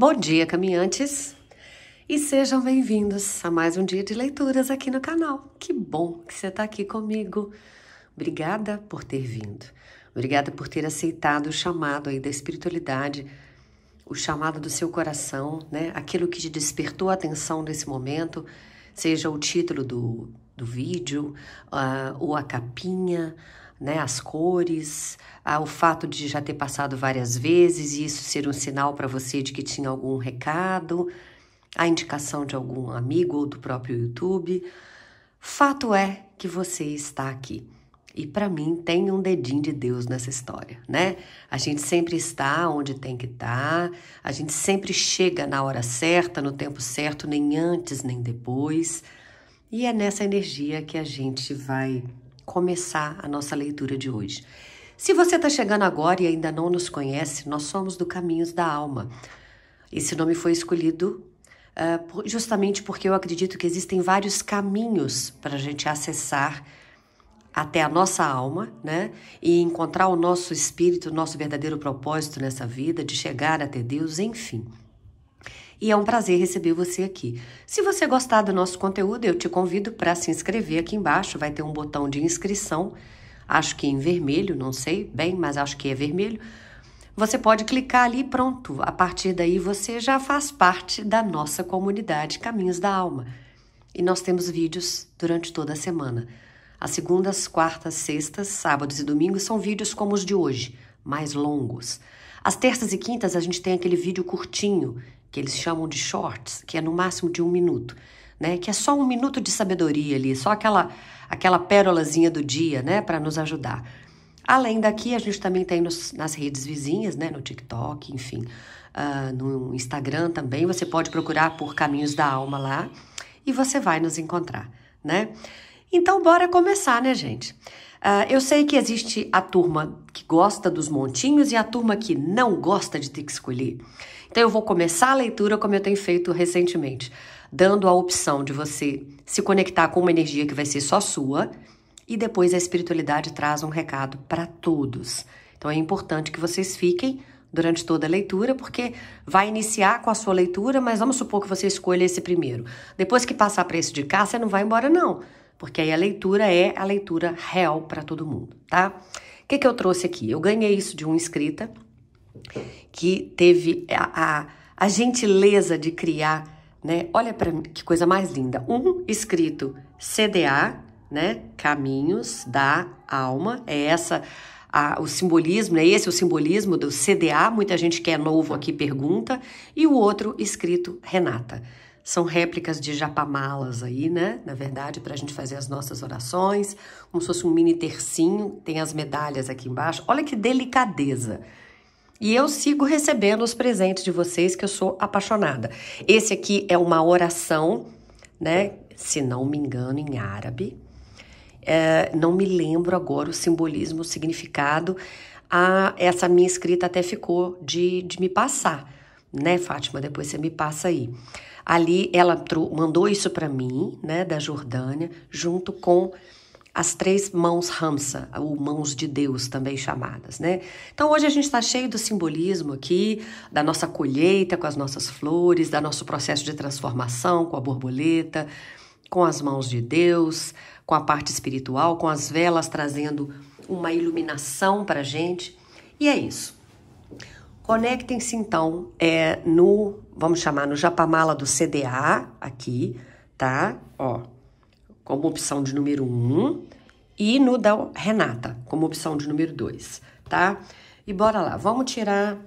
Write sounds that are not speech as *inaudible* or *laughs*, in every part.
Bom dia, caminhantes! E sejam bem-vindos a mais um dia de leituras aqui no canal. Que bom que você está aqui comigo. Obrigada por ter vindo. Obrigada por ter aceitado o chamado aí da espiritualidade, o chamado do seu coração, né? Aquilo que te despertou a atenção nesse momento, seja o título do, do vídeo, uh, ou a capinha, né, as cores, ah, o fato de já ter passado várias vezes e isso ser um sinal para você de que tinha algum recado, a indicação de algum amigo ou do próprio YouTube. Fato é que você está aqui. E para mim tem um dedinho de Deus nessa história, né? A gente sempre está onde tem que estar, tá, a gente sempre chega na hora certa, no tempo certo, nem antes nem depois. E é nessa energia que a gente vai começar a nossa leitura de hoje. Se você está chegando agora e ainda não nos conhece, nós somos do Caminhos da Alma. Esse nome foi escolhido uh, justamente porque eu acredito que existem vários caminhos para a gente acessar até a nossa alma, né? E encontrar o nosso espírito, o nosso verdadeiro propósito nessa vida, de chegar até Deus, enfim e é um prazer receber você aqui. Se você gostar do nosso conteúdo, eu te convido para se inscrever aqui embaixo, vai ter um botão de inscrição, acho que em vermelho, não sei bem, mas acho que é vermelho. Você pode clicar ali e pronto. A partir daí você já faz parte da nossa comunidade Caminhos da Alma. E nós temos vídeos durante toda a semana. As segundas, quartas, sextas, sábados e domingos são vídeos como os de hoje, mais longos. As terças e quintas a gente tem aquele vídeo curtinho que eles chamam de shorts, que é no máximo de um minuto, né? Que é só um minuto de sabedoria ali, só aquela aquela pérolazinha do dia, né? Para nos ajudar. Além daqui, a gente também tem nos, nas redes vizinhas, né? No TikTok, enfim, uh, no Instagram também. Você pode procurar por Caminhos da Alma lá e você vai nos encontrar, né? Então, bora começar, né, gente? Uh, eu sei que existe a turma que gosta dos montinhos e a turma que não gosta de ter que escolher. Então eu vou começar a leitura como eu tenho feito recentemente, dando a opção de você se conectar com uma energia que vai ser só sua e depois a espiritualidade traz um recado para todos. Então é importante que vocês fiquem durante toda a leitura, porque vai iniciar com a sua leitura, mas vamos supor que você escolha esse primeiro. Depois que passar para esse de cá, você não vai embora não, porque aí a leitura é a leitura real para todo mundo, tá? O que, que eu trouxe aqui? Eu ganhei isso de um inscrita que teve a, a, a gentileza de criar, né? Olha para que coisa mais linda. Um escrito CDA, né? Caminhos da Alma. É essa a, o simbolismo, é né? esse o simbolismo do CDA. Muita gente que é novo aqui pergunta. E o outro escrito Renata. São réplicas de japamalas aí, né? Na verdade, para a gente fazer as nossas orações, como se fosse um mini tercinho. Tem as medalhas aqui embaixo. Olha que delicadeza. E eu sigo recebendo os presentes de vocês, que eu sou apaixonada. Esse aqui é uma oração, né? Se não me engano, em árabe. É, não me lembro agora o simbolismo, o significado. Ah, essa minha escrita até ficou de, de me passar, né, Fátima? Depois você me passa aí. Ali ela mandou isso para mim, né, da Jordânia, junto com as três mãos Ramsa, ou mãos de Deus também chamadas, né? Então hoje a gente está cheio do simbolismo aqui, da nossa colheita com as nossas flores, do nosso processo de transformação com a borboleta, com as mãos de Deus, com a parte espiritual, com as velas trazendo uma iluminação para a gente. E é isso. Conectem-se então é, no, vamos chamar, no Japamala do CDA aqui, tá? Ó, como opção de número 1 um, e no da Renata como opção de número 2, tá? E bora lá, vamos tirar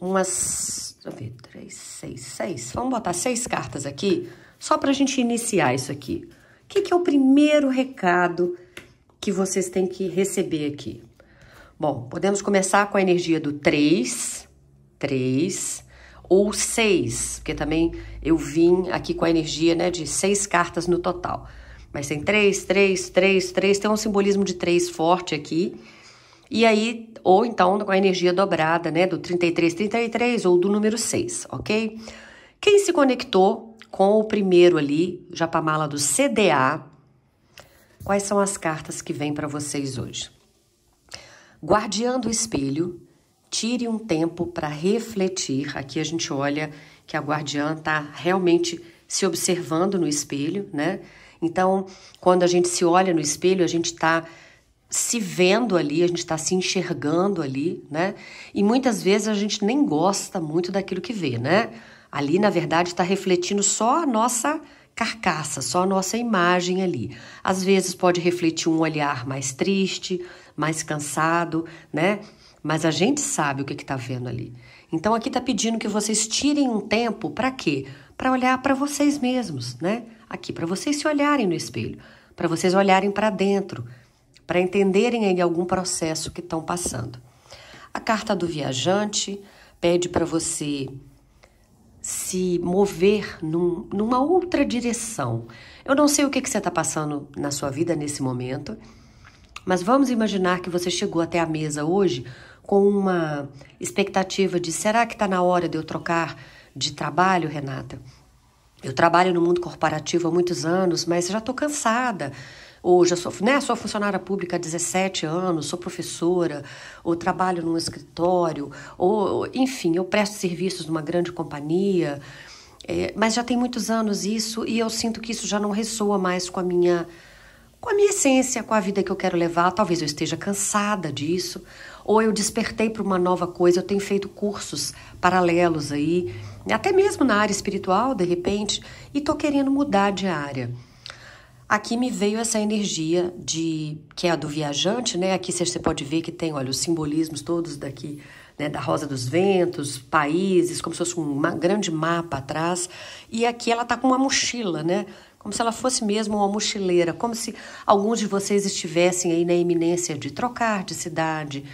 umas, deixa eu ver, 3, 6, 6, vamos botar seis cartas aqui, só pra gente iniciar isso aqui. O que, que é o primeiro recado que vocês têm que receber aqui? Bom, podemos começar com a energia do 3, 3, ou 6, porque também eu vim aqui com a energia né, de seis cartas no total. Mas tem três, três, três, três, tem um simbolismo de três forte aqui. E aí, ou então com a energia dobrada, né? Do 33, 33 ou do número 6, ok? Quem se conectou com o primeiro ali, Japamala do CDA, quais são as cartas que vêm para vocês hoje? Guardiã do espelho, tire um tempo para refletir. Aqui a gente olha que a guardiã está realmente se observando no espelho, né? Então, quando a gente se olha no espelho, a gente está se vendo ali, a gente está se enxergando ali, né? E muitas vezes a gente nem gosta muito daquilo que vê, né? Ali, na verdade, está refletindo só a nossa carcaça, só a nossa imagem ali. Às vezes pode refletir um olhar mais triste, mais cansado, né? Mas a gente sabe o que está vendo ali. Então aqui está pedindo que vocês tirem um tempo para quê? para olhar para vocês mesmos, né? Aqui, para vocês se olharem no espelho, para vocês olharem para dentro, para entenderem aí algum processo que estão passando. A carta do viajante pede para você se mover num, numa outra direção. Eu não sei o que, que você está passando na sua vida nesse momento, mas vamos imaginar que você chegou até a mesa hoje com uma expectativa de será que está na hora de eu trocar de trabalho, Renata. Eu trabalho no mundo corporativo há muitos anos, mas já estou cansada. Hoje eu sou, né, sou funcionária pública há 17 anos, sou professora, ou trabalho num escritório, ou enfim, eu presto serviços numa grande companhia. É, mas já tem muitos anos isso e eu sinto que isso já não ressoa mais com a minha com a minha essência, com a vida que eu quero levar. Talvez eu esteja cansada disso, ou eu despertei para uma nova coisa. Eu tenho feito cursos paralelos aí até mesmo na área espiritual, de repente, e tô querendo mudar de área. Aqui me veio essa energia de que é a do viajante, né? Aqui você pode ver que tem, olha, os simbolismos todos daqui, né, da rosa dos ventos, países, como se fosse um grande mapa atrás. E aqui ela tá com uma mochila, né? Como se ela fosse mesmo uma mochileira, como se alguns de vocês estivessem aí na iminência de trocar de cidade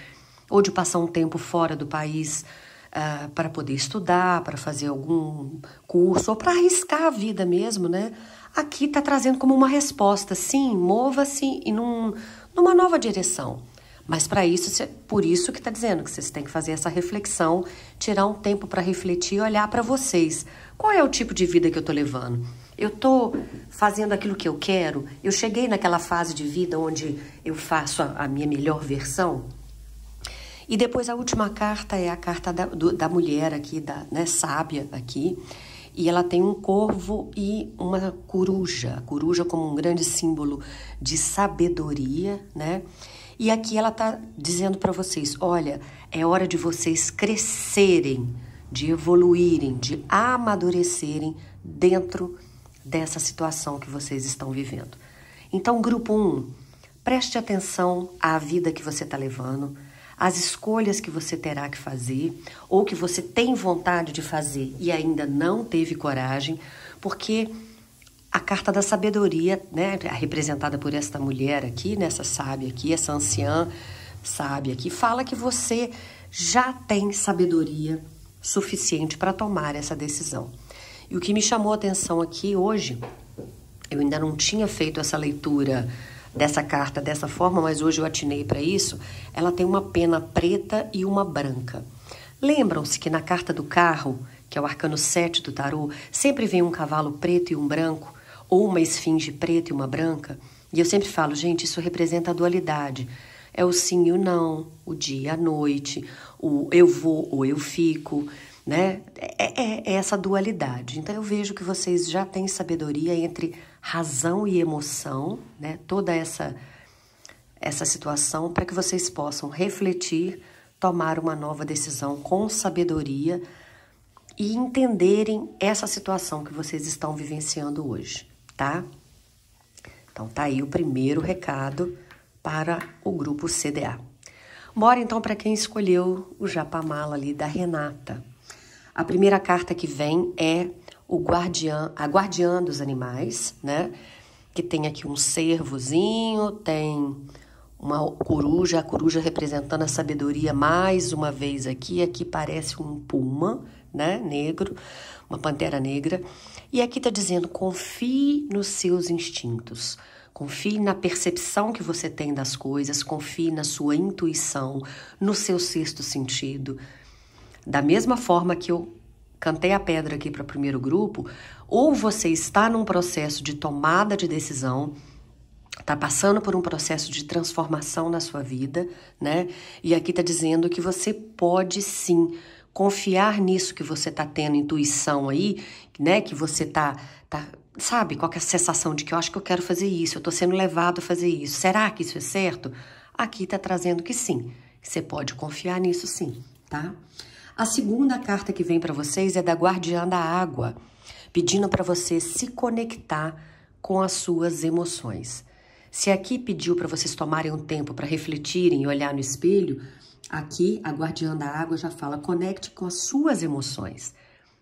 ou de passar um tempo fora do país. Ah, para poder estudar, para fazer algum curso ou para arriscar a vida mesmo, né? Aqui está trazendo como uma resposta, sim, mova-se e num, numa nova direção. Mas para isso, por isso que está dizendo que vocês têm que fazer essa reflexão, tirar um tempo para refletir e olhar para vocês. Qual é o tipo de vida que eu estou levando? Eu estou fazendo aquilo que eu quero? Eu cheguei naquela fase de vida onde eu faço a, a minha melhor versão? E depois a última carta é a carta da, do, da mulher aqui, da né, sábia aqui, e ela tem um corvo e uma coruja, a coruja como um grande símbolo de sabedoria, né? E aqui ela está dizendo para vocês: olha, é hora de vocês crescerem, de evoluírem, de amadurecerem dentro dessa situação que vocês estão vivendo. Então, grupo 1, um, preste atenção à vida que você está levando as escolhas que você terá que fazer ou que você tem vontade de fazer e ainda não teve coragem, porque a carta da sabedoria, né, representada por esta mulher aqui, nessa sábia aqui, essa anciã sábia aqui, fala que você já tem sabedoria suficiente para tomar essa decisão. E o que me chamou a atenção aqui hoje, eu ainda não tinha feito essa leitura dessa carta dessa forma, mas hoje eu atinei para isso, ela tem uma pena preta e uma branca. Lembram-se que na carta do carro, que é o arcano 7 do tarô, sempre vem um cavalo preto e um branco, ou uma esfinge preta e uma branca? E eu sempre falo, gente, isso representa a dualidade. É o sim e o não, o dia e a noite, o eu vou ou eu fico né? É, é, é essa dualidade. Então eu vejo que vocês já têm sabedoria entre razão e emoção, né? Toda essa essa situação para que vocês possam refletir, tomar uma nova decisão com sabedoria e entenderem essa situação que vocês estão vivenciando hoje, tá? Então tá aí o primeiro recado para o grupo CDA. Bora então para quem escolheu o Japamala ali da Renata. A primeira carta que vem é o guardiã, a guardiã dos animais, né? Que tem aqui um cervozinho, tem uma coruja, a coruja representando a sabedoria mais uma vez aqui. Aqui parece um puma, né? Negro, uma pantera negra. E aqui está dizendo: confie nos seus instintos. Confie na percepção que você tem das coisas, confie na sua intuição, no seu sexto sentido, da mesma forma que eu cantei a pedra aqui para o primeiro grupo, ou você está num processo de tomada de decisão, está passando por um processo de transformação na sua vida, né? E aqui está dizendo que você pode sim confiar nisso que você está tendo intuição aí, né? Que você está, tá sabe, qual é a sensação de que eu acho que eu quero fazer isso, eu estou sendo levado a fazer isso. Será que isso é certo? Aqui está trazendo que sim, que você pode confiar nisso sim, tá? A segunda carta que vem para vocês é da Guardiã da Água, pedindo para você se conectar com as suas emoções. Se aqui pediu para vocês tomarem um tempo para refletirem e olhar no espelho, aqui a Guardiã da Água já fala: conecte com as suas emoções.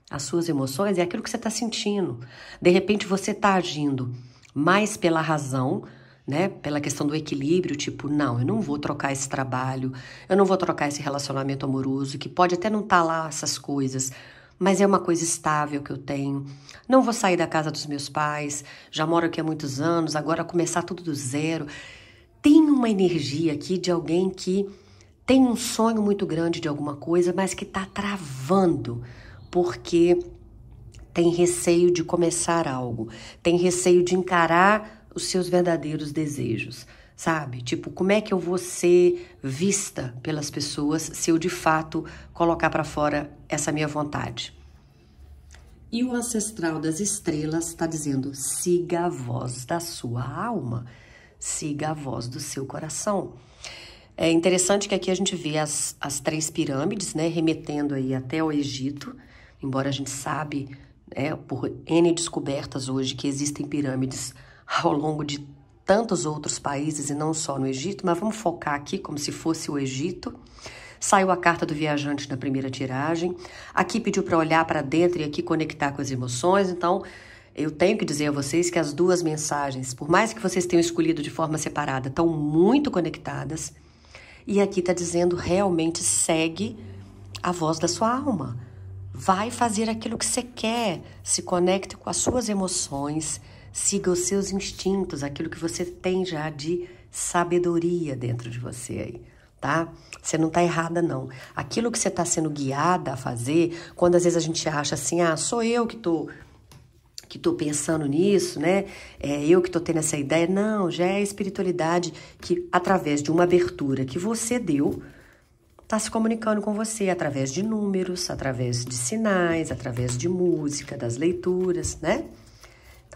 As suas emoções é aquilo que você está sentindo. De repente você está agindo mais pela razão né? Pela questão do equilíbrio, tipo, não, eu não vou trocar esse trabalho, eu não vou trocar esse relacionamento amoroso, que pode até não estar tá lá essas coisas, mas é uma coisa estável que eu tenho. Não vou sair da casa dos meus pais, já moro aqui há muitos anos, agora começar tudo do zero. Tem uma energia aqui de alguém que tem um sonho muito grande de alguma coisa, mas que está travando, porque tem receio de começar algo, tem receio de encarar os seus verdadeiros desejos, sabe? Tipo, como é que eu vou ser vista pelas pessoas se eu de fato colocar para fora essa minha vontade? E o ancestral das estrelas está dizendo: siga a voz da sua alma, siga a voz do seu coração. É interessante que aqui a gente vê as, as três pirâmides, né, remetendo aí até o Egito, embora a gente sabe, né, por N descobertas hoje que existem pirâmides ao longo de tantos outros países e não só no Egito, mas vamos focar aqui como se fosse o Egito. Saiu a carta do viajante na primeira tiragem. Aqui pediu para olhar para dentro e aqui conectar com as emoções. Então, eu tenho que dizer a vocês que as duas mensagens, por mais que vocês tenham escolhido de forma separada, estão muito conectadas. E aqui está dizendo realmente segue a voz da sua alma. Vai fazer aquilo que você quer. Se conecte com as suas emoções Siga os seus instintos, aquilo que você tem já de sabedoria dentro de você aí, tá? Você não tá errada não. Aquilo que você tá sendo guiada a fazer, quando às vezes a gente acha assim, ah, sou eu que tô que tô pensando nisso, né? É eu que tô tendo essa ideia. Não, já é a espiritualidade que através de uma abertura que você deu, está se comunicando com você através de números, através de sinais, através de música, das leituras, né?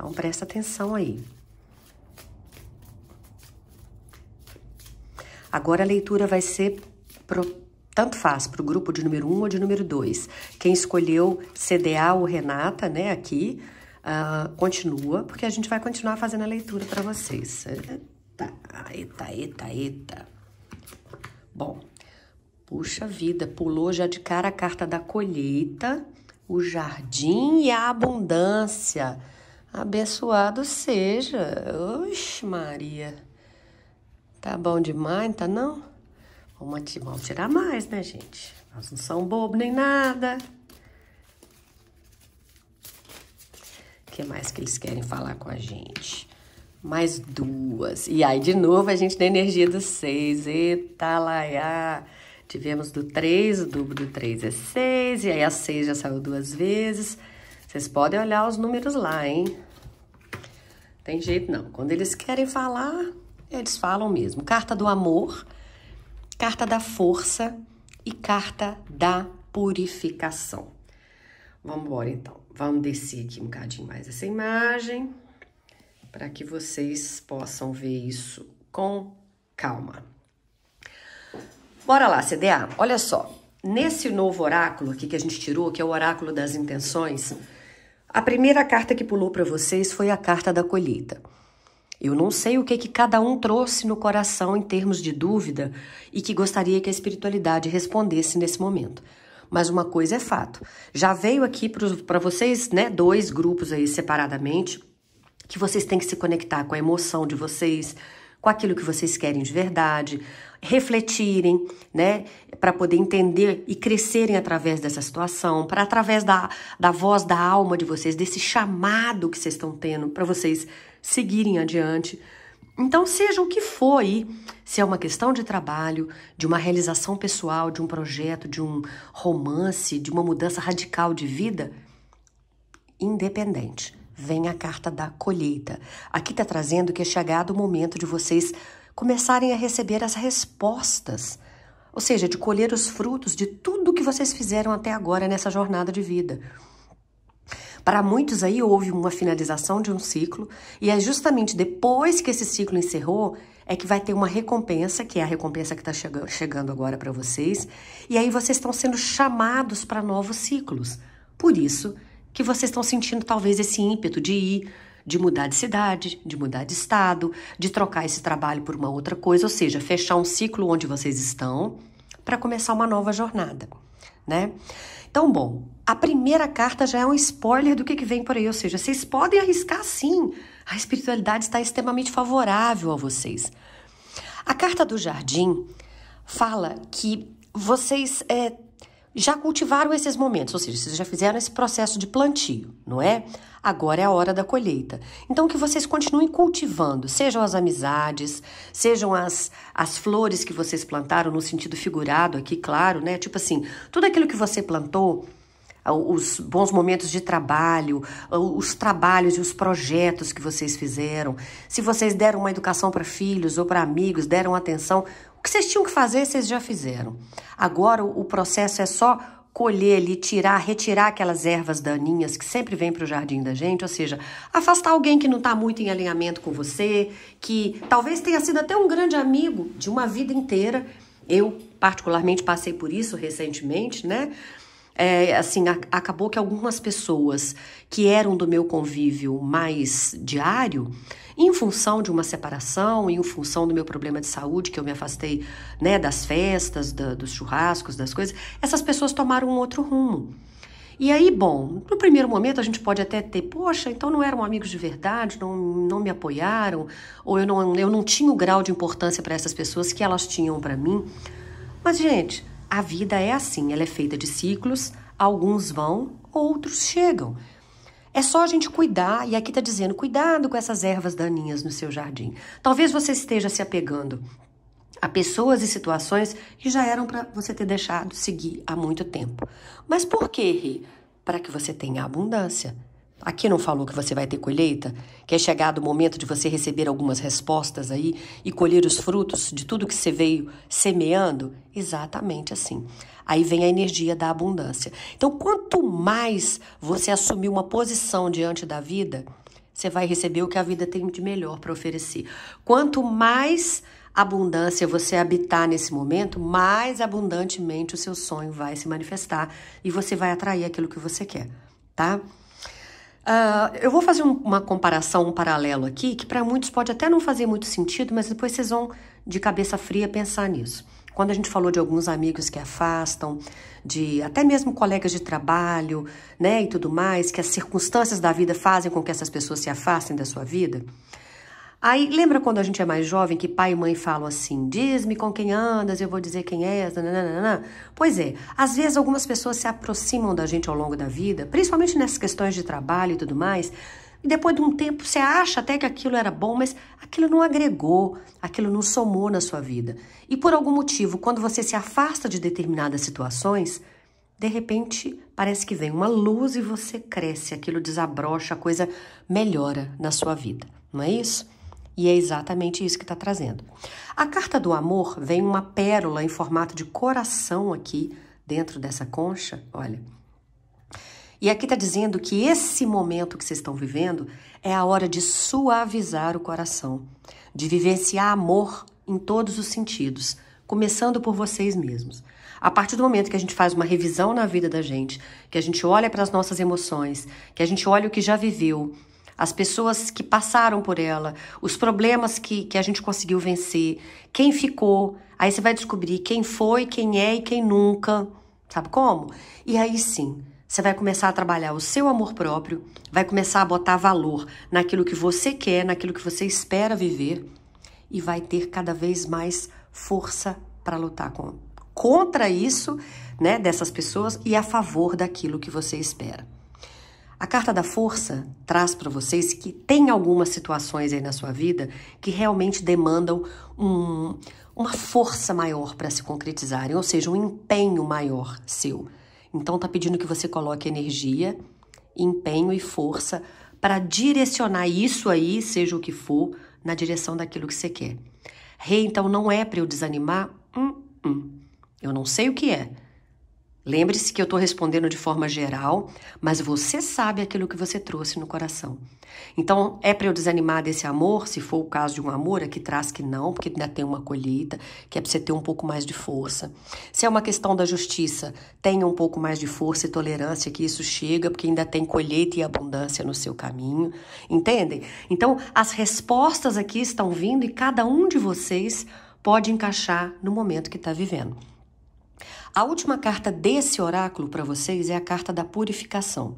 Então, presta atenção aí. Agora a leitura vai ser pro, tanto faz para o grupo de número 1 um ou de número 2. Quem escolheu CDA ou Renata, né, aqui, uh, continua, porque a gente vai continuar fazendo a leitura para vocês. Eita, eita, eita, eita. Bom, puxa vida, pulou já de cara a carta da colheita, o jardim e a abundância. Abençoado seja. Oxe, Maria. Tá bom demais, tá não? Vamos, vamos tirar mais, né, gente? Nós não somos bobo nem nada. O que mais que eles querem falar com a gente? Mais duas. E aí, de novo, a gente tem energia do seis. Eita, laiá. Tivemos do três, o dobro do três é seis. E aí, a seis já saiu duas vezes. Vocês podem olhar os números lá, hein? Tem jeito não. Quando eles querem falar, eles falam mesmo. Carta do amor, carta da força e carta da purificação. Vamos embora então. Vamos descer aqui um bocadinho mais essa imagem para que vocês possam ver isso com calma. Bora lá, CDA. Olha só. Nesse novo oráculo aqui que a gente tirou, que é o oráculo das intenções, a primeira carta que pulou para vocês foi a carta da colheita. Eu não sei o que, que cada um trouxe no coração em termos de dúvida e que gostaria que a espiritualidade respondesse nesse momento. Mas uma coisa é fato: já veio aqui para vocês, né, dois grupos aí separadamente, que vocês têm que se conectar com a emoção de vocês, com aquilo que vocês querem de verdade, refletirem, né, para poder entender e crescerem através dessa situação, para através da, da voz da alma de vocês, desse chamado que vocês estão tendo para vocês seguirem adiante. Então, seja o que for aí, se é uma questão de trabalho, de uma realização pessoal, de um projeto, de um romance, de uma mudança radical de vida, independente vem a carta da colheita. Aqui está trazendo que é chegado o momento de vocês começarem a receber as respostas, ou seja, de colher os frutos de tudo que vocês fizeram até agora nessa jornada de vida. Para muitos aí houve uma finalização de um ciclo e é justamente depois que esse ciclo encerrou é que vai ter uma recompensa, que é a recompensa que está chegando agora para vocês, e aí vocês estão sendo chamados para novos ciclos. Por isso, que vocês estão sentindo talvez esse ímpeto de ir, de mudar de cidade, de mudar de estado, de trocar esse trabalho por uma outra coisa, ou seja, fechar um ciclo onde vocês estão para começar uma nova jornada, né? Então, bom, a primeira carta já é um spoiler do que, que vem por aí, ou seja, vocês podem arriscar sim. A espiritualidade está extremamente favorável a vocês. A carta do jardim fala que vocês é, já cultivaram esses momentos, ou seja, vocês já fizeram esse processo de plantio, não é? Agora é a hora da colheita. Então, que vocês continuem cultivando, sejam as amizades, sejam as, as flores que vocês plantaram, no sentido figurado aqui, claro, né? Tipo assim, tudo aquilo que você plantou, ah, os bons momentos de trabalho, ah, os trabalhos e os projetos que vocês fizeram, se vocês deram uma educação para filhos ou para amigos, deram atenção, o que vocês tinham que fazer, vocês já fizeram. Agora o processo é só colher ali, tirar, retirar aquelas ervas daninhas que sempre vêm para o jardim da gente, ou seja, afastar alguém que não está muito em alinhamento com você, que talvez tenha sido até um grande amigo de uma vida inteira. Eu, particularmente, passei por isso recentemente, né? É, assim, a, acabou que algumas pessoas que eram do meu convívio mais diário, em função de uma separação, em função do meu problema de saúde, que eu me afastei né, das festas, da, dos churrascos, das coisas, essas pessoas tomaram um outro rumo. E aí, bom, no primeiro momento a gente pode até ter, poxa, então não eram amigos de verdade, não, não me apoiaram, ou eu não, eu não tinha o grau de importância para essas pessoas que elas tinham para mim. Mas, gente, a vida é assim, ela é feita de ciclos, alguns vão, outros chegam. É só a gente cuidar, e aqui está dizendo: cuidado com essas ervas daninhas no seu jardim. Talvez você esteja se apegando a pessoas e situações que já eram para você ter deixado seguir há muito tempo. Mas por que, Para que você tenha abundância. Aqui não falou que você vai ter colheita? Que é chegado o momento de você receber algumas respostas aí e colher os frutos de tudo que você veio semeando? Exatamente assim. Aí vem a energia da abundância. Então, quanto mais você assumir uma posição diante da vida, você vai receber o que a vida tem de melhor para oferecer. Quanto mais abundância você habitar nesse momento, mais abundantemente o seu sonho vai se manifestar e você vai atrair aquilo que você quer, tá? Uh, eu vou fazer um, uma comparação, um paralelo aqui, que para muitos pode até não fazer muito sentido, mas depois vocês vão, de cabeça fria, pensar nisso. Quando a gente falou de alguns amigos que afastam, de até mesmo colegas de trabalho, né, e tudo mais, que as circunstâncias da vida fazem com que essas pessoas se afastem da sua vida, Aí, lembra quando a gente é mais jovem que pai e mãe falam assim: diz-me com quem andas, eu vou dizer quem és, nananana. Pois é, às vezes algumas pessoas se aproximam da gente ao longo da vida, principalmente nessas questões de trabalho e tudo mais, e depois de um tempo você acha até que aquilo era bom, mas aquilo não agregou, aquilo não somou na sua vida. E por algum motivo, quando você se afasta de determinadas situações, de repente parece que vem uma luz e você cresce, aquilo desabrocha, a coisa melhora na sua vida. Não é isso? E é exatamente isso que está trazendo. A carta do amor vem uma pérola em formato de coração aqui dentro dessa concha, olha. E aqui está dizendo que esse momento que vocês estão vivendo é a hora de suavizar o coração, de vivenciar amor em todos os sentidos, começando por vocês mesmos. A partir do momento que a gente faz uma revisão na vida da gente, que a gente olha para as nossas emoções, que a gente olha o que já viveu, as pessoas que passaram por ela, os problemas que, que a gente conseguiu vencer, quem ficou. Aí você vai descobrir quem foi, quem é e quem nunca. Sabe como? E aí sim, você vai começar a trabalhar o seu amor próprio, vai começar a botar valor naquilo que você quer, naquilo que você espera viver e vai ter cada vez mais força para lutar com, contra isso, né, dessas pessoas e a favor daquilo que você espera. A carta da força traz para vocês que tem algumas situações aí na sua vida que realmente demandam um, uma força maior para se concretizarem, ou seja, um empenho maior seu. Então tá pedindo que você coloque energia, empenho e força para direcionar isso aí, seja o que for, na direção daquilo que você quer. Rei, hey, então não é para eu desanimar? Hum, hum. Eu não sei o que é, Lembre-se que eu estou respondendo de forma geral, mas você sabe aquilo que você trouxe no coração. Então, é para eu desanimar desse amor, se for o caso de um amor, aqui é traz que não, porque ainda né, tem uma colheita, que é para você ter um pouco mais de força. Se é uma questão da justiça, tenha um pouco mais de força e tolerância, que isso chega, porque ainda tem colheita e abundância no seu caminho. Entendem? Então, as respostas aqui estão vindo e cada um de vocês pode encaixar no momento que está vivendo. A última carta desse oráculo para vocês é a carta da purificação.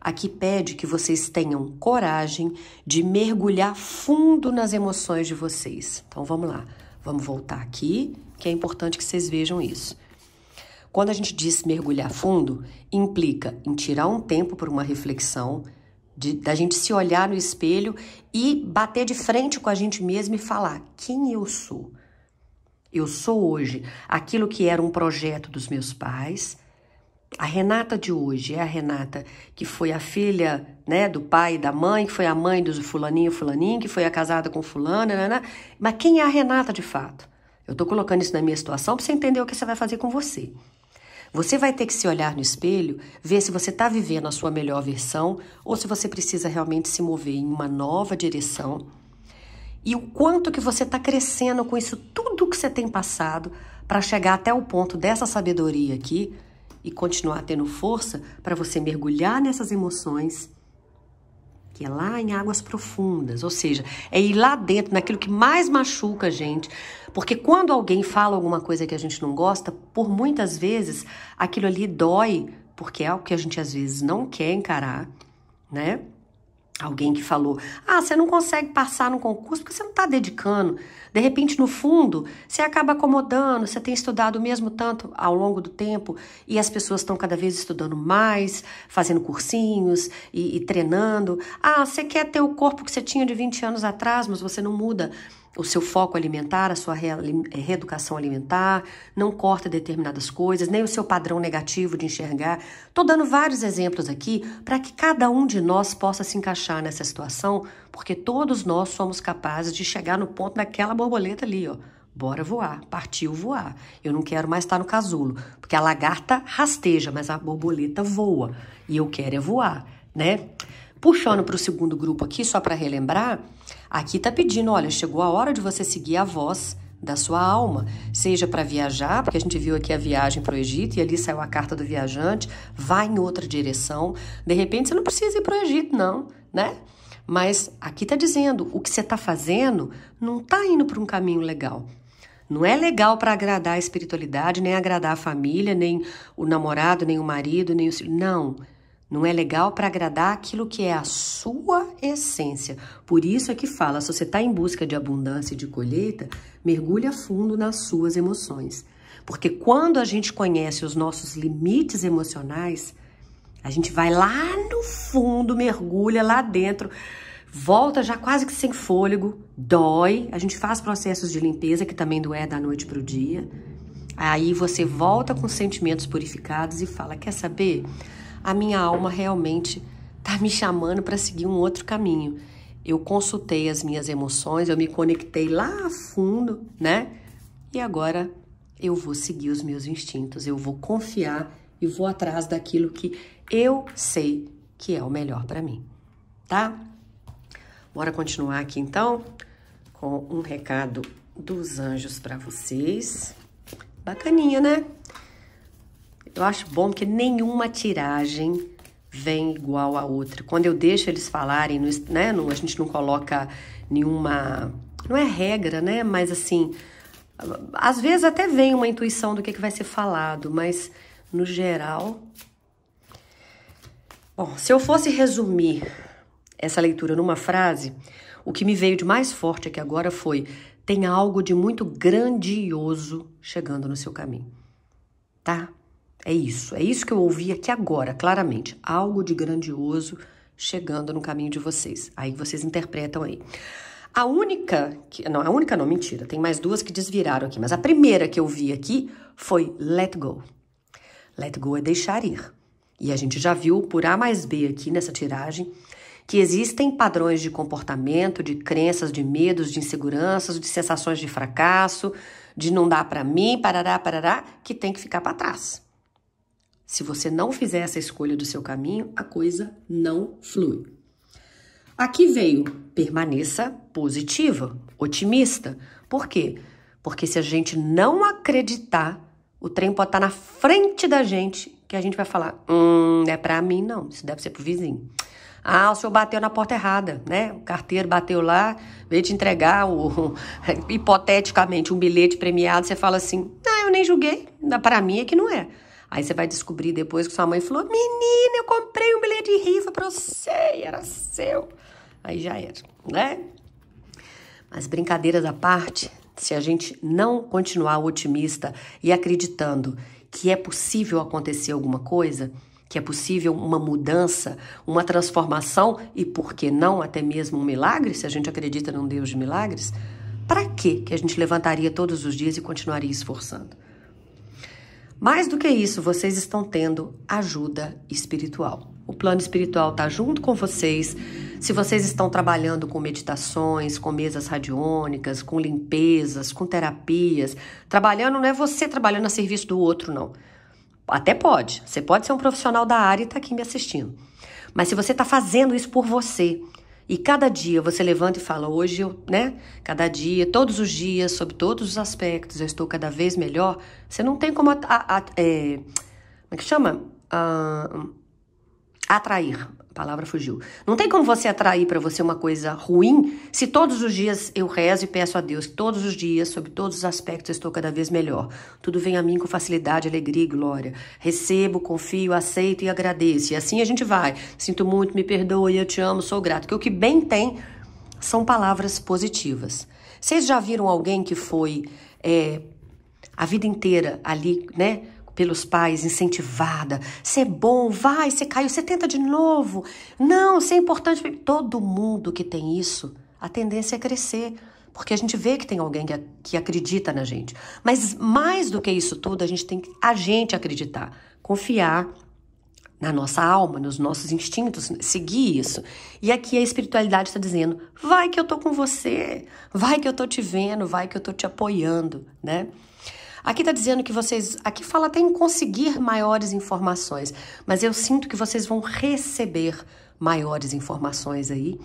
Aqui pede que vocês tenham coragem de mergulhar fundo nas emoções de vocês. Então vamos lá, vamos voltar aqui, que é importante que vocês vejam isso. Quando a gente diz mergulhar fundo, implica em tirar um tempo para uma reflexão, de, da gente se olhar no espelho e bater de frente com a gente mesmo e falar: quem eu sou? Eu sou hoje aquilo que era um projeto dos meus pais. A Renata de hoje é a Renata que foi a filha né, do pai e da mãe, que foi a mãe do fulaninho, fulaninho, que foi a casada com fulana, naná. Né, né. mas quem é a Renata de fato? Eu estou colocando isso na minha situação para você entender o que você vai fazer com você. Você vai ter que se olhar no espelho, ver se você está vivendo a sua melhor versão ou se você precisa realmente se mover em uma nova direção e o quanto que você está crescendo com isso tudo que você tem passado para chegar até o ponto dessa sabedoria aqui e continuar tendo força para você mergulhar nessas emoções que é lá em águas profundas, ou seja, é ir lá dentro, naquilo que mais machuca a gente, porque quando alguém fala alguma coisa que a gente não gosta, por muitas vezes aquilo ali dói, porque é algo que a gente às vezes não quer encarar, né? Alguém que falou: ah, você não consegue passar no concurso porque você não está dedicando. De repente, no fundo, você acaba acomodando, você tem estudado mesmo tanto ao longo do tempo e as pessoas estão cada vez estudando mais, fazendo cursinhos e, e treinando. Ah, você quer ter o corpo que você tinha de 20 anos atrás, mas você não muda o seu foco alimentar, a sua eh, reeducação alimentar, não corta determinadas coisas, nem o seu padrão negativo de enxergar. Estou dando vários exemplos aqui para que cada um de nós possa se encaixar nessa situação, porque todos nós somos capazes de chegar no ponto daquela borboleta ali, ó. Bora voar, partiu voar. Eu não quero mais estar no casulo, porque a lagarta rasteja, mas a borboleta voa. E eu quero é voar, né? Puxando para o segundo grupo aqui, só para relembrar, Aqui está pedindo, olha, chegou a hora de você seguir a voz da sua alma, seja para viajar, porque a gente viu aqui a viagem para o Egito e ali saiu a carta do viajante, vai em outra direção. De repente você não precisa ir para o Egito, não, né? Mas aqui está dizendo, o que você está fazendo não está indo para um caminho legal. Não é legal para agradar a espiritualidade, nem agradar a família, nem o namorado, nem o marido, nem o filho. Não. Não é legal para agradar aquilo que é a sua essência. Por isso é que fala, se você está em busca de abundância e de colheita, mergulha fundo nas suas emoções. Porque quando a gente conhece os nossos limites emocionais, a gente vai lá no fundo, mergulha lá dentro, volta já quase que sem fôlego, dói. A gente faz processos de limpeza, que também não é da noite para o dia. Aí você volta com sentimentos purificados e fala: Quer saber? a minha alma realmente está me chamando para seguir um outro caminho. Eu consultei as minhas emoções, eu me conectei lá a fundo, né? E agora eu vou seguir os meus instintos, eu vou confiar e vou atrás daquilo que eu sei que é o melhor para mim, tá? Bora continuar aqui então com um recado dos anjos para vocês. Bacaninha, né? Eu acho bom que nenhuma tiragem vem igual a outra. Quando eu deixo eles falarem, né, a gente não coloca nenhuma. Não é regra, né? Mas assim, às vezes até vem uma intuição do que, que vai ser falado, mas no geral. Bom, se eu fosse resumir essa leitura numa frase, o que me veio de mais forte aqui agora foi: tem algo de muito grandioso chegando no seu caminho, tá? É isso, é isso que eu ouvi aqui agora, claramente. Algo de grandioso chegando no caminho de vocês. Aí vocês interpretam aí. A única, que, não, a única não, mentira, tem mais duas que desviraram aqui, mas a primeira que eu vi aqui foi let go. Let go é deixar ir. E a gente já viu por A mais B aqui nessa tiragem que existem padrões de comportamento, de crenças, de medos, de inseguranças, de sensações de fracasso, de não dar para mim, parará, parará, que tem que ficar para trás. Se você não fizer essa escolha do seu caminho, a coisa não flui. Aqui veio, permaneça positiva, otimista. Por quê? Porque se a gente não acreditar, o trem pode estar tá na frente da gente, que a gente vai falar: hum, não é para mim, não, isso deve ser pro vizinho. Ah, o senhor bateu na porta errada, né? O carteiro bateu lá, veio te entregar o, *laughs* hipoteticamente um bilhete premiado, você fala assim: não, eu nem julguei, para mim é que não é. Aí você vai descobrir depois que sua mãe falou: Menina, eu comprei um bilhete de rifa pra você e era seu. Aí já era, né? Mas brincadeiras à parte, se a gente não continuar otimista e acreditando que é possível acontecer alguma coisa, que é possível uma mudança, uma transformação e, por que não, até mesmo um milagre, se a gente acredita num Deus de milagres, para que a gente levantaria todos os dias e continuaria esforçando? Mais do que isso, vocês estão tendo ajuda espiritual. O plano espiritual está junto com vocês. Se vocês estão trabalhando com meditações, com mesas radiônicas, com limpezas, com terapias, trabalhando não é você trabalhando a serviço do outro, não. Até pode. Você pode ser um profissional da área e está aqui me assistindo. Mas se você está fazendo isso por você, e cada dia você levanta e fala, hoje eu, né? Cada dia, todos os dias, sob todos os aspectos, eu estou cada vez melhor. Você não tem como. A, a, a, é, como é que chama? Uh, Atrair. A palavra fugiu. Não tem como você atrair para você uma coisa ruim se todos os dias eu rezo e peço a Deus todos os dias, sobre todos os aspectos, eu estou cada vez melhor. Tudo vem a mim com facilidade, alegria e glória. Recebo, confio, aceito e agradeço. E assim a gente vai. Sinto muito, me perdoe, eu te amo, sou grato. Porque o que bem tem são palavras positivas. Vocês já viram alguém que foi é, a vida inteira ali, né? pelos pais, incentivada. Você é bom, vai, você caiu, você tenta de novo. Não, você é importante. Todo mundo que tem isso, a tendência é crescer. Porque a gente vê que tem alguém que, que acredita na gente. Mas mais do que isso tudo, a gente tem que a gente acreditar, confiar na nossa alma, nos nossos instintos, seguir isso. E aqui a espiritualidade está dizendo: vai que eu tô com você, vai que eu tô te vendo, vai que eu tô te apoiando, né? Aqui está dizendo que vocês. Aqui fala até em conseguir maiores informações, mas eu sinto que vocês vão receber maiores informações aí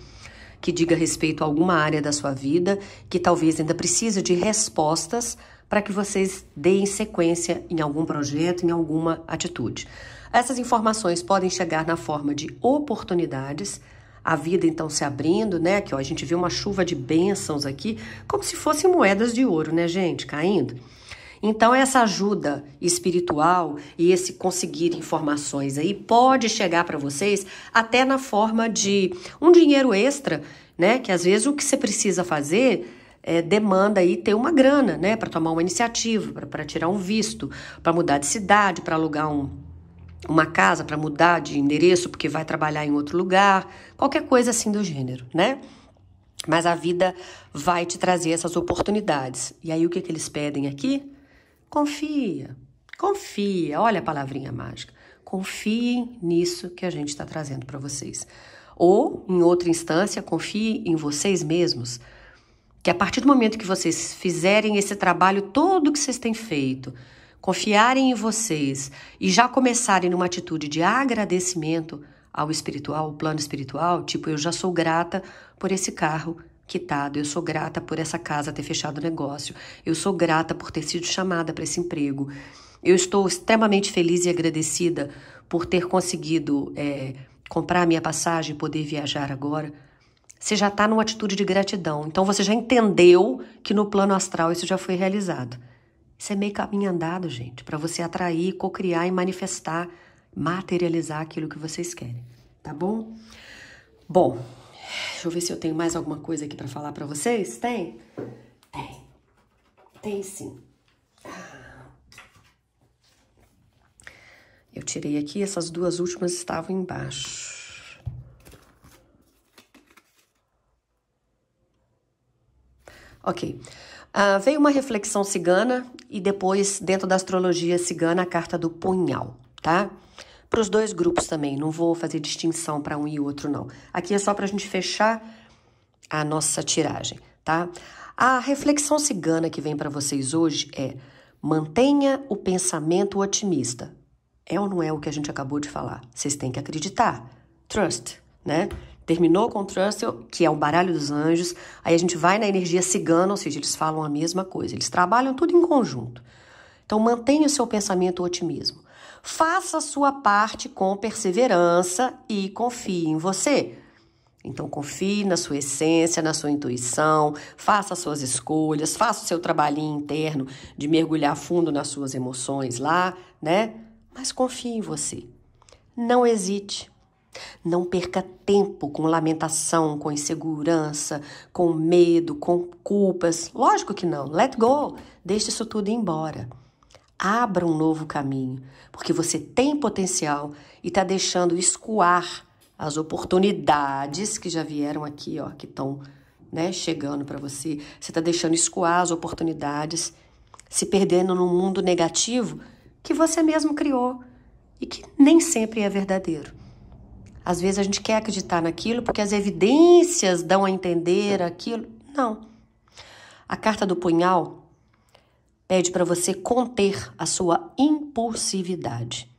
que diga respeito a alguma área da sua vida que talvez ainda precise de respostas para que vocês deem sequência em algum projeto, em alguma atitude. Essas informações podem chegar na forma de oportunidades, a vida então se abrindo, né? Que ó, a gente vê uma chuva de bênçãos aqui, como se fossem moedas de ouro, né, gente, caindo. Então, essa ajuda espiritual e esse conseguir informações aí pode chegar para vocês até na forma de um dinheiro extra, né? Que às vezes o que você precisa fazer é, demanda aí ter uma grana, né? Para tomar uma iniciativa, para tirar um visto, para mudar de cidade, para alugar um, uma casa, para mudar de endereço porque vai trabalhar em outro lugar, qualquer coisa assim do gênero, né? Mas a vida vai te trazer essas oportunidades. E aí o que, é que eles pedem aqui? Confia, confia, olha a palavrinha mágica. Confiem nisso que a gente está trazendo para vocês. Ou, em outra instância, confiem em vocês mesmos. Que a partir do momento que vocês fizerem esse trabalho todo que vocês têm feito, confiarem em vocês e já começarem numa atitude de agradecimento ao espiritual, ao plano espiritual, tipo, eu já sou grata por esse carro quitado. Eu sou grata por essa casa ter fechado o negócio. Eu sou grata por ter sido chamada para esse emprego. Eu estou extremamente feliz e agradecida por ter conseguido é, comprar minha passagem e poder viajar agora. Você já está numa atitude de gratidão. Então você já entendeu que no plano astral isso já foi realizado. Isso é meio caminho andado, gente, para você atrair, cocriar e manifestar, materializar aquilo que vocês querem, tá bom? Bom, Deixa eu ver se eu tenho mais alguma coisa aqui para falar para vocês. Tem? Tem. Tem sim. Eu tirei aqui, essas duas últimas estavam embaixo. Ok. Uh, veio uma reflexão cigana e depois, dentro da astrologia cigana, a carta do punhal, tá? para os dois grupos também. Não vou fazer distinção para um e outro, não. Aqui é só para a gente fechar a nossa tiragem, tá? A reflexão cigana que vem para vocês hoje é: mantenha o pensamento otimista. É ou não é o que a gente acabou de falar? Vocês têm que acreditar. Trust, né? Terminou com Trust, que é o baralho dos anjos. Aí a gente vai na energia cigana, ou seja, eles falam a mesma coisa. Eles trabalham tudo em conjunto. Então mantenha o seu pensamento otimismo. Faça a sua parte com perseverança e confie em você. Então confie na sua essência, na sua intuição, faça suas escolhas, faça o seu trabalhinho interno de mergulhar fundo nas suas emoções lá, né? Mas confie em você. Não hesite. Não perca tempo com lamentação, com insegurança, com medo, com culpas. Lógico que não. Let go. Deixe isso tudo embora. Abra um novo caminho, porque você tem potencial e está deixando escoar as oportunidades que já vieram aqui, ó, que estão né, chegando para você. Você está deixando escoar as oportunidades, se perdendo num mundo negativo que você mesmo criou e que nem sempre é verdadeiro. Às vezes a gente quer acreditar naquilo porque as evidências dão a entender aquilo. Não. A carta do punhal pede para você conter a sua impulsividade.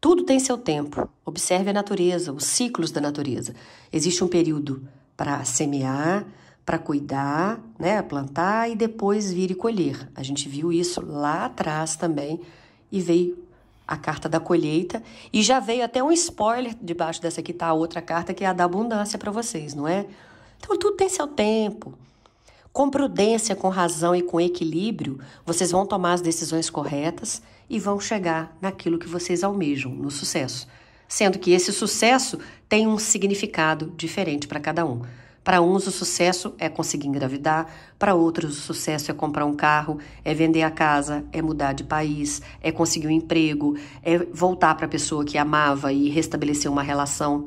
Tudo tem seu tempo. Observe a natureza, os ciclos da natureza. Existe um período para semear, para cuidar, né, plantar e depois vir e colher. A gente viu isso lá atrás também e veio a carta da colheita e já veio até um spoiler debaixo dessa aqui tá a outra carta que é a da abundância para vocês, não é? Então tudo tem seu tempo. Com prudência, com razão e com equilíbrio, vocês vão tomar as decisões corretas e vão chegar naquilo que vocês almejam, no sucesso. Sendo que esse sucesso tem um significado diferente para cada um. Para uns, o sucesso é conseguir engravidar, para outros, o sucesso é comprar um carro, é vender a casa, é mudar de país, é conseguir um emprego, é voltar para a pessoa que amava e restabelecer uma relação.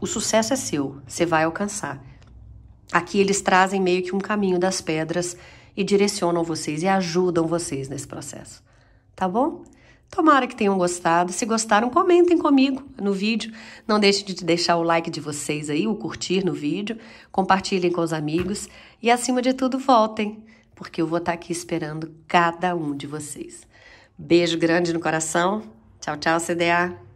O sucesso é seu, você vai alcançar. Aqui eles trazem meio que um caminho das pedras e direcionam vocês e ajudam vocês nesse processo. Tá bom? Tomara que tenham gostado. Se gostaram, comentem comigo no vídeo. Não deixem de deixar o like de vocês aí, o curtir no vídeo, compartilhem com os amigos e acima de tudo voltem, porque eu vou estar tá aqui esperando cada um de vocês. Beijo grande no coração. Tchau, tchau, CDA.